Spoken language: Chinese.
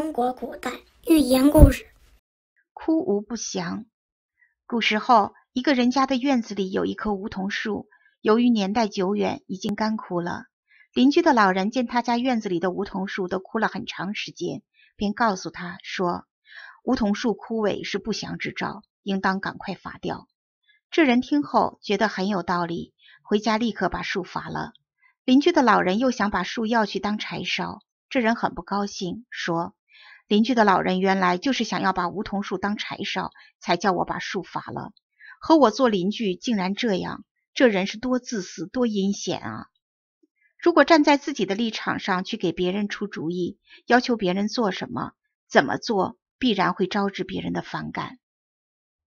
中国古代寓言故事，枯无不祥。古时候，一个人家的院子里有一棵梧桐树，由于年代久远，已经干枯了。邻居的老人见他家院子里的梧桐树都枯了很长时间，便告诉他说：“梧桐树枯萎是不祥之兆，应当赶快伐掉。”这人听后觉得很有道理，回家立刻把树伐了。邻居的老人又想把树要去当柴烧，这人很不高兴，说。邻居的老人原来就是想要把梧桐树当柴烧，才叫我把树伐了。和我做邻居竟然这样，这人是多自私、多阴险啊！如果站在自己的立场上去给别人出主意，要求别人做什么、怎么做，必然会招致别人的反感。